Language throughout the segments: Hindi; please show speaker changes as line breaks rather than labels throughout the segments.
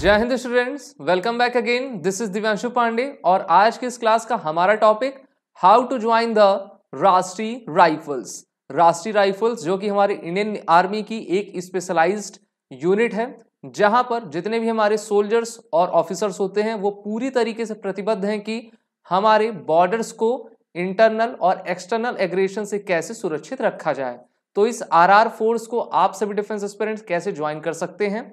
जय Hind students welcome back again this is Divyanshu Pandey और आज की इस क्लास का हमारा topic how to join the Rashtriya Rifles Rashtriya Rifles जो कि हमारे इंडियन आर्मी की एक स्पेशलाइज्ड यूनिट है जहां पर जितने भी हमारे सोल्जर्स और ऑफिसर्स होते हैं वो पूरी तरीके से प्रतिबद्ध हैं कि हमारे बॉर्डर्स को इंटरनल और एक्सटर्नल एग्रेशन से कैसे सुरक्षित रखा जाए तो इस आरआर फोर्स को आप सभी डिफेंस एस्पिरेंट्स कैसे ज्वाइन कर सकते हैं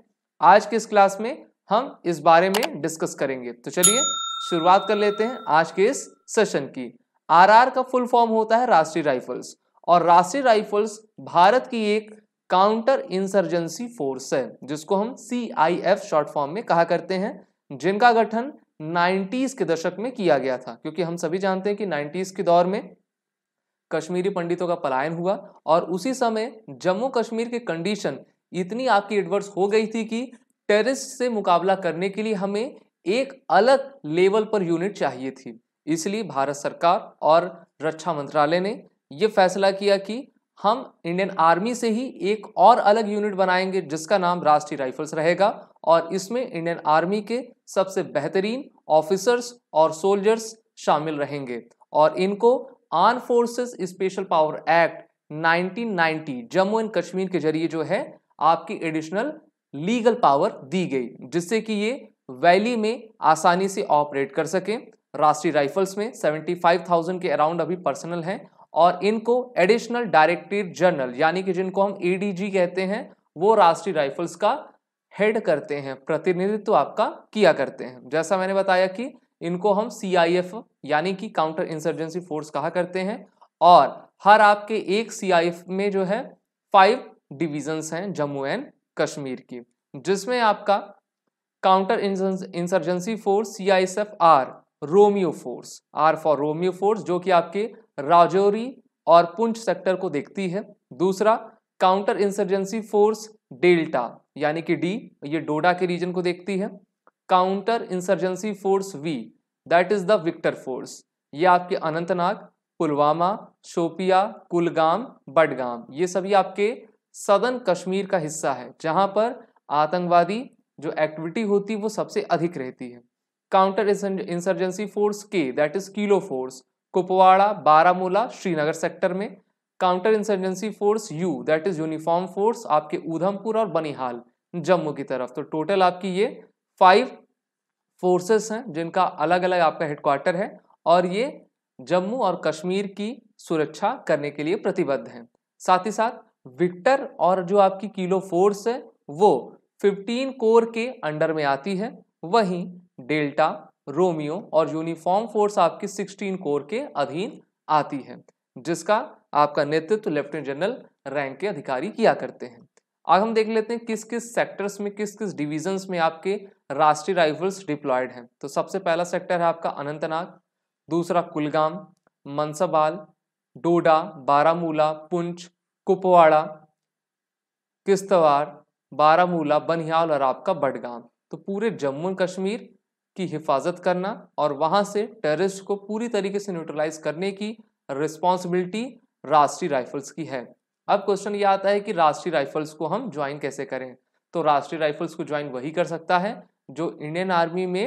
आज के इस क्लास में हम इस बारे में डिस्कस करेंगे तो चलिए शुरुआत कर लेते हैं आज के इस सेशन की आरआर का फुल फॉर्म होता है राष्ट्रीय राइफल्स और राष्ट्रीय राइफल्स भारत की एक काउंटर इंसर्जेंसी फोर्स है जिसको हम C I F short form में कहा करते हैं जिनका गठन 90s के दशक में किया गया था क्योंकि हम सभी जानते हैं कि 90s के दौर में कश्मीरी पंडितों का पलायन हुआ और उसी समय जम्मू कश्मीर की कंडीशन इतनी आपकी एडवर्स हो गई थी कि टेररिस्ट से मुकाबला करने के लिए हमें एक अलग लेवल पर यूनिट चाहिए थी इसलिए भारत सरकार और रक्षा मंत्रालय ने ये फैसला किया कि हम इंडियन आर्मी से ही एक और अलग यूनिट बनाएंगे जिसका नाम राष्ट्रीय राइफल्स रहेगा और इसमें इंडियन आर्मी के सबसे बेहतरीन ऑफिसर्स और सोल्जर्स शामिल रहेंगे और इनको arm forces special power act 1990 Jammu and Kashmir के जरिए जो है आपकी एडिशनल लीगल पावर दी गई जिससे कि ये वैली में आसानी से ऑपरेट कर सकें राष्ट्रीय राइफल्स में 75,000 के अराउंड अभी पर्सनल हैं और इनको एडिशनल डायरेक्टर जनरल यानी कि जिनको हम एडीजी e कहते हैं वो राष्ट्रीय राइफल्स का हेड करते हैं प्रतिनिधित्व आपका किया करते हैं जैसा मैंने बताया कि इनको हम सीआईएफ यानी कि काउंटर इंसर्जेंसी फोर्स कहा करते हैं और हर आपके एक सी में जो है फाइव डिविजन्स हैं जम्मू एंड कश्मीर की जिसमें आपका counter insurgency force C I S F R Romeo force R for Romeo force जो कि आपके राजौरी और पुंछ सेक्टर को देखती है दूसरा काउंटर इंसर्जेंसी फोर्स डेल्टा यानी कि डी ये डोडा के रीजन को देखती है counter insurgency force V that is the Victor force ये आपके अनंतनाग पुलवामा शोपिया कुलगाम बडगाम ये सभी आपके सदन कश्मीर का हिस्सा है जहां पर आतंकवादी जो एक्टिविटी होती है वो सबसे अधिक रहती है counter insurgency force K that is kilo force Kupwara Baramulla Srinagar sector में counter insurgency force U that is uniform force आपके उधमपुर और बनिहाल जम्मू की तरफ तो टोटल आपकी ये फाइव फोर्सेस हैं जिनका अलग अलग आपका हेडक्वार्टर है और ये जम्मू और कश्मीर की सुरक्षा करने के लिए प्रतिबद्ध हैं साथ ही साथ विक्टर और जो आपकी किलो फोर्स है वो 15 कोर के अंडर में आती है वहीं डेल्टा रोमियो और यूनिफॉर्म फोर्स आपकी 16 कोर के अधीन आती है जिसका आपका नेतृत्व लेफ्टिनेंट जनरल रैंक के अधिकारी किया करते हैं आज हम देख लेते हैं किस किस सेक्टर्स में किस किस डिविजन्स में आपके राष्ट्रीय राइफल्स डिप्लॉयड हैं तो सबसे पहला सेक्टर है आपका अनंतनाग दूसरा कुलगाम मनसबाल डोडा बारामूला पुंछ कुपवाड़ा किश्तवाड़ बारामूला बनिहाल और आपका बडगाम तो पूरे जम्मू कश्मीर की हिफाजत करना और वहाँ से टेररिस्ट को पूरी तरीके से न्यूट्रलाइज करने की रिस्पॉन्सिबिलिटी राष्ट्रीय राइफल्स की है अब क्वेश्चन ये आता है कि राष्ट्रीय राइफल्स को हम ज्वाइन कैसे करें तो राष्ट्रीय राइफल्स को ज्वाइन वही कर सकता है जो इंडियन आर्मी में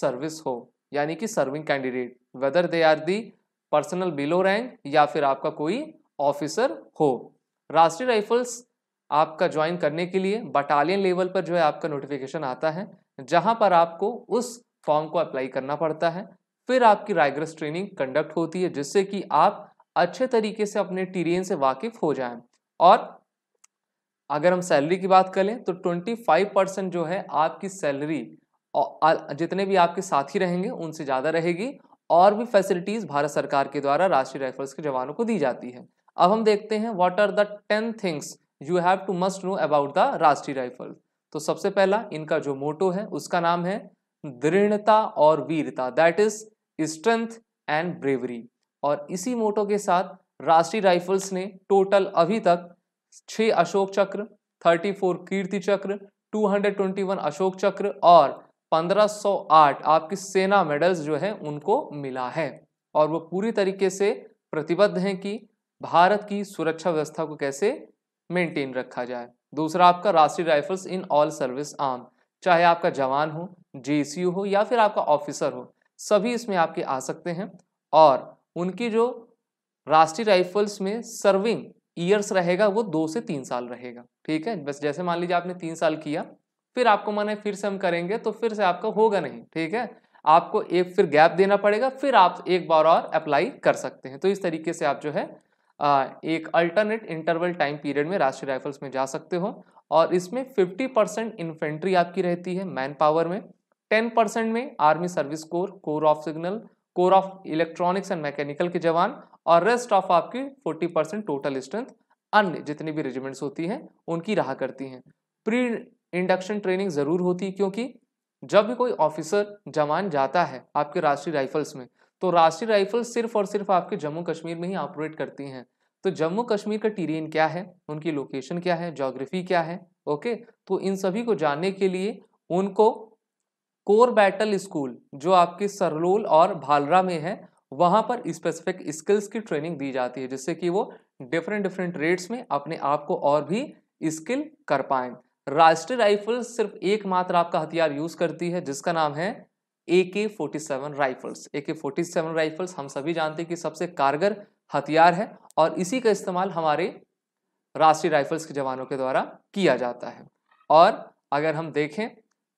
सर्विस हो यानी कि serving candidate whether they are the personnel below rank या फिर आपका कोई ऑफिसर हो राष्ट्रीय राइफल्स आपका ज्वाइन करने के लिए बटालियन लेवल पर जो है आपका नोटिफिकेशन आता है जहां पर आपको उस फॉर्म को अप्लाई करना पड़ता है फिर आपकी राइग्रस ट्रेनिंग कंडक्ट होती है जिससे कि आप अच्छे तरीके से अपने टीरियन से वाकिफ हो जाए और अगर हम सैलरी की बात करें तो 25 परसेंट जो है आपकी सैलरी जितने भी आपके साथी रहेंगे उनसे ज़्यादा रहेगी और भी फैसिलिटीज़ भारत सरकार के द्वारा राष्ट्रीय राइफल्स के जवानों को दी जाती है अब हम देखते हैं what are the ten things you have to must know about the Rashtriya Rifle तो सबसे पहला इनका जो मोटो है उसका नाम है दृढ़ता और वीरता that is strength and bravery और इसी मोटो के साथ राष्ट्रीय राइफल्स ने टोटल अभी तक छ अशोक चक्र 34 कीर्ति चक्र 221 अशोक चक्र और 1508 आपकी सेना मेडल्स जो है उनको मिला है और वो पूरी तरीके से प्रतिबद्ध हैं कि भारत की सुरक्षा व्यवस्था को कैसे मेंटेन रखा जाए दूसरा आपका Rashtriya Rifles in all service arm चाहे आपका जवान हो जे हो या फिर आपका ऑफिसर हो सभी इसमें आपके आ सकते हैं और उनकी जो राष्ट्रीय राइफल्स में सर्विंग ईयर्स रहेगा वो दो से तीन साल रहेगा ठीक है बस जैसे मान लीजिए आपने तीन साल किया फिर आपको माने फिर से हम करेंगे तो फिर से आपका होगा नहीं ठीक है आपको एक फिर गैप देना पड़ेगा फिर आप एक बार और अप्लाई कर सकते हैं तो इस तरीके से आप जो है एक अल्टरनेट इंटरवल टाइम पीरियड में राष्ट्रीय राइफल्स में जा सकते हो और इसमें 50 परसेंट इन्फेंट्री आपकी रहती है मैन पावर में 10 परसेंट में army service corps corps of signal corps of electronics and mechanical के जवान और रेस्ट ऑफ आपकी 40 परसेंट टोटल स्ट्रेंथ अन्य जितनी भी रेजिमेंट्स होती हैं उनकी रहा करती हैं प्री इंडक्शन ट्रेनिंग ज़रूर होती है क्योंकि जब भी कोई ऑफिसर जवान जाता है आपके राष्ट्रीय राइफल्स में तो राष्ट्रीय राइफल सिर्फ और सिर्फ आपके जम्मू कश्मीर में ही ऑपरेट करती हैं तो जम्मू कश्मीर का टीरियन क्या है उनकी लोकेशन क्या है जोग्राफी क्या है ओके तो इन सभी को जानने के लिए उनको कोर बैटल स्कूल जो आपके सरलोल और भालरा में है वहाँ पर स्पेसिफिक स्किल्स की ट्रेनिंग दी जाती है जिससे कि वो डिफरेंट डिफरेंट रेट्स में अपने आप को और भी स्किल कर पाएँ राष्ट्रीय राइफल्स सिर्फ एकमात्र आपका हथियार यूज़ करती है जिसका नाम है ए के फोर्टी सेवन राइफल्स ए के फोर्टी सेवन राइफल्स हम सभी जानते हैं कि सबसे कारगर हथियार है और इसी का इस्तेमाल हमारे राष्ट्रीय राइफल्स के जवानों के द्वारा किया जाता है और अगर हम देखें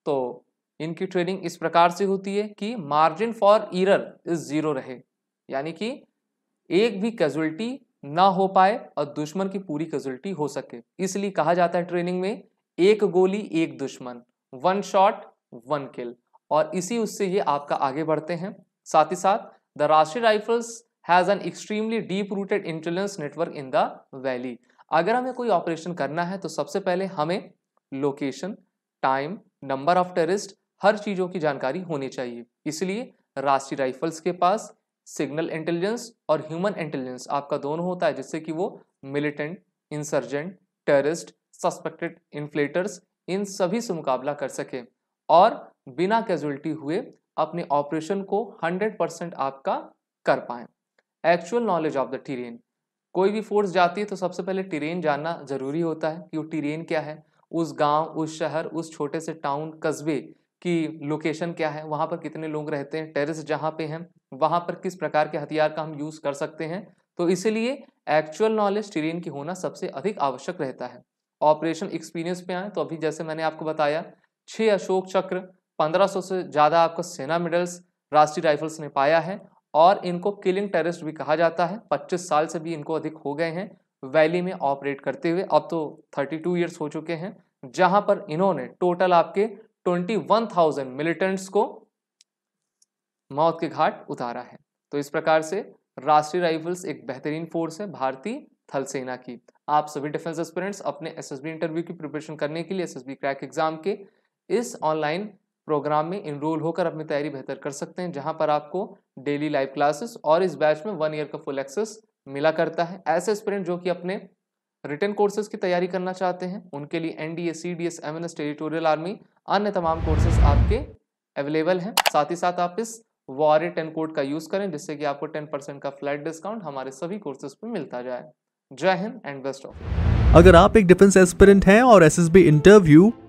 तो इनकी ट्रेनिंग इस प्रकार से होती है कि margin for error is zero रहे यानी कि एक भी कैजुअल्टी ना हो पाए और दुश्मन की पूरी कैजुअलिटी हो सके इसलिए कहा जाता है ट्रेनिंग में एक गोली एक दुश्मन वन शॉट वन किल और इसी उससे ये आपका आगे बढ़ते हैं साथ ही साथ the Rashtriya Rifles has an extremely deep rooted intelligence network in the valley अगर हमें कोई ऑपरेशन करना है तो सबसे पहले हमें location time number of terrorist हर चीज़ों की जानकारी होनी चाहिए इसलिए राष्ट्रीय राइफल्स के पास सिग्नल इंटेलिजेंस और ह्यूमन इंटेलिजेंस आपका दोनों होता है जिससे कि वो militant insurgent terrorist suspected infiltrators इन सभी से मुकाबला कर सके और बिना कैजुअलिटी हुए अपने ऑपरेशन को 100 परसेंट आपका कर पाए actual knowledge of the terrain कोई भी फोर्स जाती है तो सबसे पहले टीरेन जानना जरूरी होता है कि वो टीरेन क्या है उस गांव उस शहर उस छोटे से टाउन कस्बे की लोकेशन क्या है वहां पर कितने लोग रहते हैं टेरिस जहाँ पे हैं वहां पर किस प्रकार के हथियार का हम यूज़ कर सकते हैं तो इसीलिए एक्चुअल नॉलेज टीरेन की होना सबसे अधिक आवश्यक रहता है ऑपरेशन एक्सपीरियंस पे आए तो अभी जैसे मैंने आपको बताया छः अशोक चक्र 1500 से ज़्यादा आपका सेना मेडल्स राष्ट्रीय राइफल्स ने पाया है और इनको किलिंग टेररिस्ट भी कहा जाता है 25 साल से भी इनको अधिक हो गए हैं वैली में ऑपरेट करते हुए अब तो 32 इयर्स हो चुके हैं जहां पर इन्होंने टोटल आपके 21,000 मिलिटेंट्स को मौत के घाट उतारा है तो इस प्रकार से राष्ट्रीय राइफल्स एक बेहतरीन फोर्स है भारतीय थल सेना की आप सभी डिफेंस एस्पिरेंट्स अपने एस इंटरव्यू की प्रिपरेशन करने के लिए एस क्रैक एग्जाम के इस ऑनलाइन प्रोग्राम में इनरोल होकर अपनी तैयारी बेहतर कर सकते हैं जहां पर आपको डेली लाइव क्लासेस और इस बैच में वन ईयर का फुल एक्सेस मिला करता है ऐसे स्टूडेंट जो कि अपने रिटर्न कोर्सेज की तैयारी करना चाहते हैं उनके लिए N D S C D S M N S territorial army अन्य तमाम कोर्सेज आपके अवेलेबल हैं साथ ही साथ आप इस वॉर टेन कोड का यूज़ करें जिससे कि आपको टेन परसेंट का फ्लैट डिस्काउंट हमारे सभी कोर्सेज पर मिलता जाए जय हिंद एंड बेस्ट ऑफ अगर आप एक डिफेंस एस्पिरेंट हैं और एस इंटरव्यू